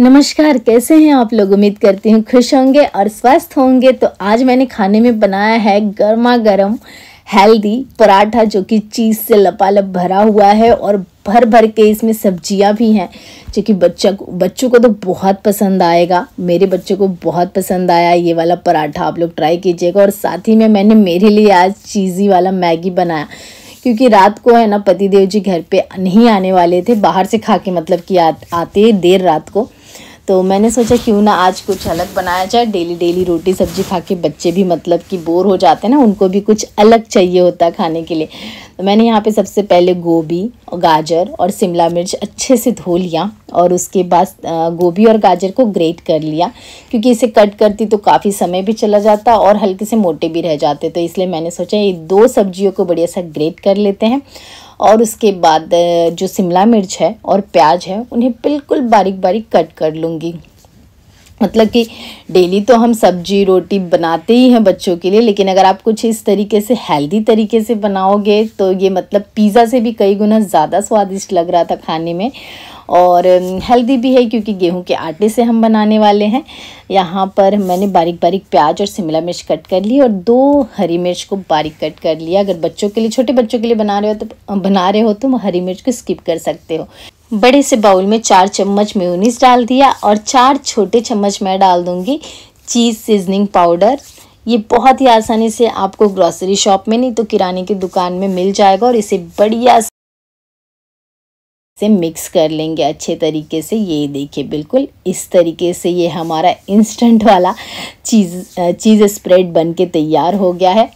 नमस्कार कैसे हैं आप लोग उम्मीद करती हूँ खुश होंगे और स्वस्थ होंगे तो आज मैंने खाने में बनाया है गर्मा गर्म हेल्दी पराठा जो कि चीज़ से लपालप भरा हुआ है और भर भर के इसमें सब्जियाँ भी हैं जो कि बच्चा को बच्चों को तो बहुत पसंद आएगा मेरे बच्चों को बहुत पसंद आया ये वाला पराठा आप लोग ट्राई कीजिएगा और साथ ही में मैंने मेरे लिए आज चीज़ी वाला मैगी बनाया क्योंकि रात को है ना पतिदेव जी घर पे नहीं आने वाले थे बाहर से खा के मतलब कि आ, आते देर रात को तो मैंने सोचा क्यों ना आज कुछ अलग बनाया जाए डेली डेली रोटी सब्जी खा के बच्चे भी मतलब कि बोर हो जाते हैं ना उनको भी कुछ अलग चाहिए होता है खाने के लिए तो मैंने यहाँ पे सबसे पहले गोभी और गाजर और शिमला मिर्च अच्छे से धो लिया और उसके बाद गोभी और गाजर को ग्रेट कर लिया क्योंकि इसे कट करती तो काफ़ी समय भी चला जाता और हल्के से मोटे भी रह जाते तो इसलिए मैंने सोचा ये दो सब्जियों को बढ़िया सा ग्रेट कर लेते हैं और उसके बाद जो शिमला मिर्च है और प्याज है उन्हें बिल्कुल बारीक बारीक कट कर लूँगी मतलब कि डेली तो हम सब्जी रोटी बनाते ही हैं बच्चों के लिए लेकिन अगर आप कुछ इस तरीके से हेल्दी तरीके से बनाओगे तो ये मतलब पिज़्ज़ा से भी कई गुना ज़्यादा स्वादिष्ट लग रहा था खाने में और हेल्दी भी है क्योंकि गेहूं के आटे से हम बनाने वाले हैं यहाँ पर मैंने बारीक बारीक प्याज और शिमला मिर्च कट कर ली और दो हरी मिर्च को बारीक कट कर लिया अगर बच्चों के लिए छोटे बच्चों के लिए बना रहे हो तो बना रहे हो तो हरी मिर्च को स्किप कर सकते हो बड़े से बाउल में चार चम्मच मेयोनीज डाल दिया और चार छोटे चम्मच मैं डाल दूँगी चीज़ सीजनिंग पाउडर ये बहुत ही आसानी से आपको ग्रॉसरी शॉप में नहीं तो किराने की दुकान में मिल जाएगा और इसे बढ़िया से मिक्स कर लेंगे अच्छे तरीके से ये देखिए बिल्कुल इस तरीके से ये हमारा इंस्टेंट वाला चीज़ चीज़ स्प्रेड बन के तैयार हो गया है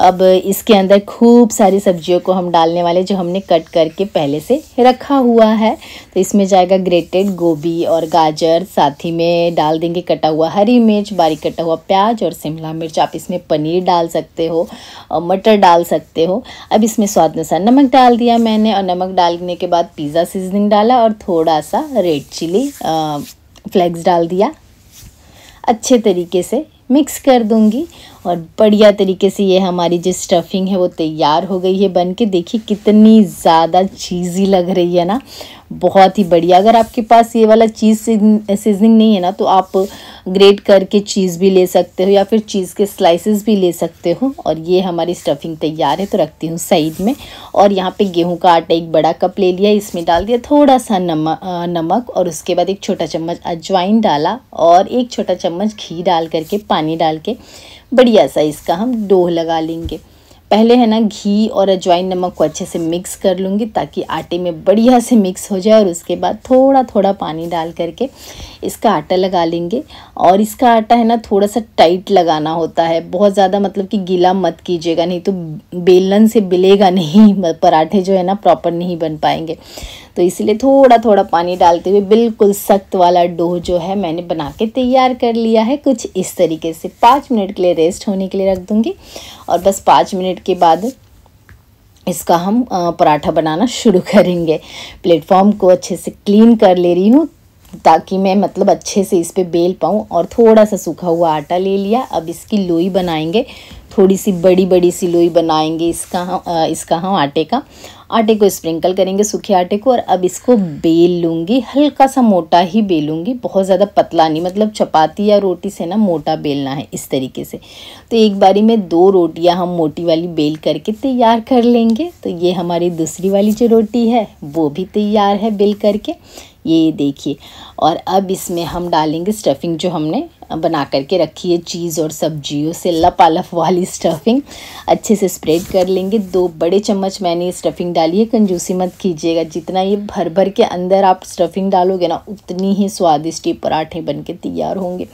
अब इसके अंदर खूब सारी सब्जियों को हम डालने वाले जो हमने कट करके पहले से रखा हुआ है तो इसमें जाएगा ग्रेटेड गोभी और गाजर साथ ही में डाल देंगे कटा हुआ हरी मिर्च बारीक कटा हुआ प्याज और शिमला मिर्च आप इसमें पनीर डाल सकते हो और मटर डाल सकते हो अब इसमें स्वाद अनुसार नमक डाल दिया मैंने और नमक डालने के बाद पिज़्ज़ा सीजनिंग डाला और थोड़ा सा रेड चिली फ्लेक्स डाल दिया अच्छे तरीके से मिक्स कर दूँगी और बढ़िया तरीके से ये हमारी जो स्टफिंग है वो तैयार हो गई है बन के देखिए कितनी ज़्यादा चीज़ी लग रही है ना बहुत ही बढ़िया अगर आपके पास ये वाला चीज़ सीजनिंग नहीं है ना तो आप ग्रेट करके चीज़ भी ले सकते हो या फिर चीज़ के स्लाइसेस भी ले सकते हो और ये हमारी स्टफिंग तैयार है तो रखती हूँ साइड में और यहाँ पे गेहूं का आटा एक बड़ा कप ले लिया इसमें डाल दिया थोड़ा सा नमक नमक और उसके बाद एक छोटा चम्मच अजवाइन डाला और एक छोटा चम्मच घी डाल करके पानी डाल के बढ़िया सा इसका हम डोह लगा लेंगे पहले है ना घी और अजवाइन नमक को अच्छे से मिक्स कर लूँगी ताकि आटे में बढ़िया से मिक्स हो जाए और उसके बाद थोड़ा थोड़ा पानी डाल करके इसका आटा लगा लेंगे और इसका आटा है ना थोड़ा सा टाइट लगाना होता है बहुत ज़्यादा मतलब कि गीला मत कीजिएगा नहीं तो बेलन से बिलेगा नहीं पराठे जो है ना प्रॉपर नहीं बन पाएंगे तो इसलिए थोड़ा थोड़ा पानी डालते हुए बिल्कुल सख्त वाला डो जो है मैंने बना के तैयार कर लिया है कुछ इस तरीके से पाँच मिनट के लिए रेस्ट होने के लिए रख दूँगी और बस पाँच मिनट के बाद इसका हम पराठा बनाना शुरू करेंगे प्लेटफॉर्म को अच्छे से क्लीन कर ले रही हूँ ताकि मैं मतलब अच्छे से इस पर बेल पाऊँ और थोड़ा सा सूखा हुआ आटा ले लिया अब इसकी लोई बनाएंगे थोड़ी सी बड़ी बड़ी सी लोई बनाएंगे इसका इसका हम आटे का आटे को स्प्रिंकल करेंगे सूखे आटे को और अब इसको बेल लूँगी हल्का सा मोटा ही बेलूँगी बहुत ज़्यादा पतला नहीं मतलब चपाती या रोटी से ना मोटा बेलना है इस तरीके से तो एक बारी में दो रोटियां हम मोटी वाली बेल करके तैयार कर लेंगे तो ये हमारी दूसरी वाली जो रोटी है वो भी तैयार है बेल करके ये देखिए और अब इसमें हम डालेंगे स्टफिंग जो हमने बना करके रखी है चीज़ और सब्जियों से लपालफ वाली वाली स्टफिंग अच्छे से स्प्रेड कर लेंगे दो बड़े चम्मच मैंने स्टफिंग डाली है कंजूसी मत कीजिएगा जितना ये भर भर के अंदर आप स्टफिंग डालोगे ना उतनी ही स्वादिष्ट ये पराठे बन के तैयार होंगे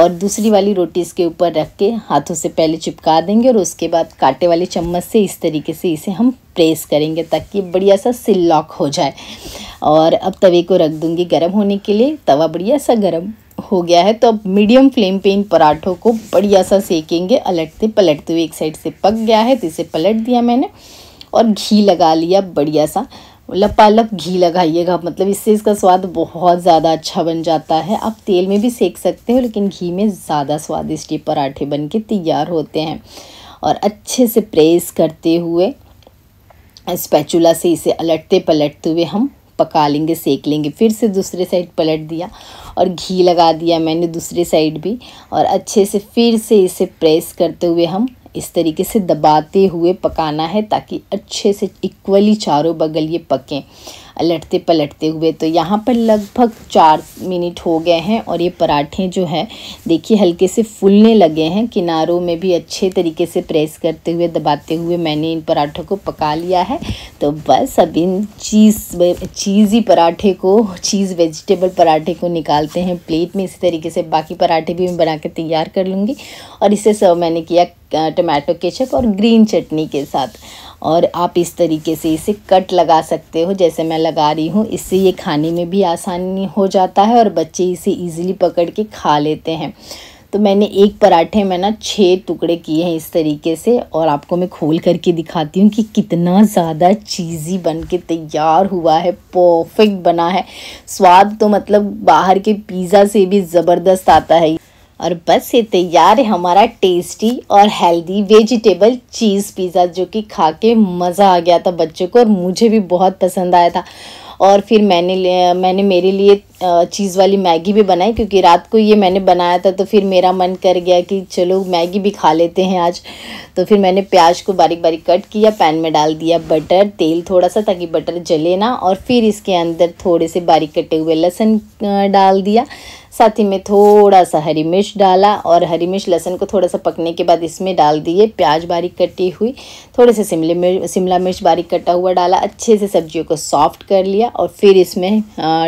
और दूसरी वाली रोटी इसके ऊपर रख के हाथों से पहले चिपका देंगे और उसके बाद कांटे वाले चम्मच से इस तरीके से इसे हम प्रेस करेंगे ताकि बढ़िया सा सिल लॉक हो जाए और अब तवे को रख दूँगी गर्म होने के लिए तवा बढ़िया सा गर्म हो गया है तो अब मीडियम फ्लेम पे इन पराठों को बढ़िया सा सेकेंगे अलटते पलटते हुए एक साइड से पक गया है तो इसे पलट दिया मैंने और घी लगा लिया बढ़िया सा लपालप घी लगाइएगा मतलब इससे इसका स्वाद बहुत ज़्यादा अच्छा बन जाता है आप तेल में भी सेक सकते हो लेकिन घी में ज़्यादा स्वादिष्ट ये पराठे बन के तैयार होते हैं और अच्छे से प्रेस करते हुए स्पैचुला से इसे अलटते पलटते हुए हम पका लेंगे सेक लेंगे फिर से दूसरे साइड पलट दिया और घी लगा दिया मैंने दूसरे साइड भी और अच्छे से फिर से इसे प्रेस करते हुए हम इस तरीके से दबाते हुए पकाना है ताकि अच्छे से इक्वली चारों बगल ये पकें पलटते पलटते हुए तो यहाँ पर लगभग चार मिनट हो गए हैं और ये पराठे जो है देखिए हल्के से फूलने लगे हैं किनारों में भी अच्छे तरीके से प्रेस करते हुए दबाते हुए मैंने इन पराठों को पका लिया है तो बस अब इन चीज़ चीज़ी पराठे को चीज़ वेजिटेबल पराठे को निकालते हैं प्लेट में इसी तरीके से बाकी पराठे भी मैं बना कर तैयार कर लूँगी और इसे सर्व मैंने किया टमाटो केचप और ग्रीन चटनी के साथ और आप इस तरीके से इसे कट लगा सकते हो जैसे मैं लगा रही हूँ इससे ये खाने में भी आसानी हो जाता है और बच्चे इसे ईजिली पकड़ के खा लेते हैं तो मैंने एक पराठे में ना छः टुकड़े किए हैं इस तरीके से और आपको मैं खोल करके दिखाती हूँ कि कितना ज़्यादा चीज़ी बन के तैयार हुआ है परफेक्ट बना है स्वाद तो मतलब बाहर के पिज़्ज़ा से भी ज़बरदस्त आता है और बस ये तैयार है हमारा टेस्टी और हेल्दी वेजिटेबल चीज़ पिज़्ज़ा जो कि खा के मज़ा आ गया था बच्चों को और मुझे भी बहुत पसंद आया था और फिर मैंने मैंने मेरे लिए चीज़ वाली मैगी भी बनाई क्योंकि रात को ये मैंने बनाया था तो फिर मेरा मन कर गया कि चलो मैगी भी खा लेते हैं आज तो फिर मैंने प्याज को बारीक बारीक कट किया पैन में डाल दिया बटर तेल थोड़ा सा ताकि बटर जले ना और फिर इसके अंदर थोड़े से बारीक कटे हुए लहसुन डाल दिया साथ ही में थोड़ा सा हरी मिर्च डाला और हरी मिर्च लहसन को थोड़ा सा पकने के बाद इसमें डाल दिए प्याज बारीक कटी हुई थोड़े से शिमले मिर्च शिमला मिर्च बारीक कटा हुआ डाला अच्छे से सब्जियों को सॉफ्ट कर लिया और फिर इसमें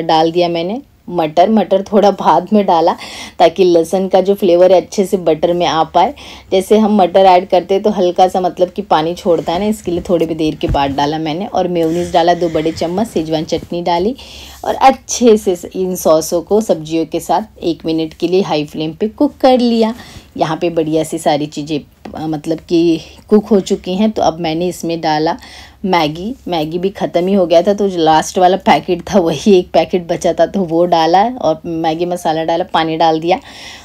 डाल दिया मैंने मटर मटर थोड़ा भात में डाला ताकि लहसुन का जो फ्लेवर है अच्छे से बटर में आ पाए जैसे हम मटर ऐड करते हैं तो हल्का सा मतलब कि पानी छोड़ता है ना इसके लिए थोड़ी भी देर के बाद डाला मैंने और मेयोनीज डाला दो बड़े चम्मच सेजवान चटनी डाली और अच्छे से इन सॉसों को सब्जियों के साथ एक मिनट के लिए हाई फ्लेम पर कुक कर लिया यहाँ पर बढ़िया सी सारी चीज़ें मतलब कि कुक हो चुकी हैं तो अब मैंने इसमें डाला मैगी मैगी भी ख़त्म ही हो गया था तो जो लास्ट वाला पैकेट था वही एक पैकेट बचा था तो वो डाला और मैगी मसाला डाला पानी डाल दिया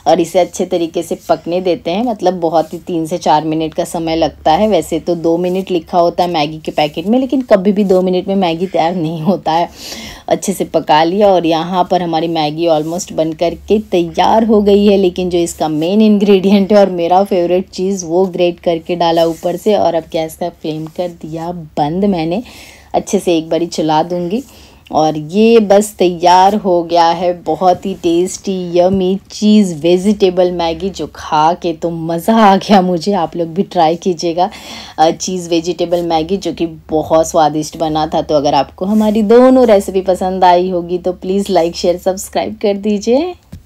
और इसे अच्छे तरीके से पकने देते हैं मतलब बहुत ही तीन से चार मिनट का समय लगता है वैसे तो दो मिनट लिखा होता है मैगी के पैकेट में लेकिन कभी भी दो मिनट में मैगी तैयार नहीं होता है अच्छे से पका लिया और यहाँ पर हमारी मैगी ऑलमोस्ट बन कर के तैयार हो गई है लेकिन जो इसका मेन इंग्रेडिएंट है और मेरा फेवरेट चीज़ वो ग्रेट करके डाला ऊपर से और अब गैस का फ्लेम कर दिया बंद मैंने अच्छे से एक बारी चला दूँगी और ये बस तैयार हो गया है बहुत ही tasty yummy cheese vegetable Maggi जो खा के तो मज़ा आ गया मुझे आप लोग भी ट्राई कीजिएगा चीज़ वेजिटेबल मैगी जो कि बहुत स्वादिष्ट बना था तो अगर आपको हमारी दोनों रेसिपी पसंद आई होगी तो प्लीज़ लाइक शेयर सब्सक्राइब कर दीजिए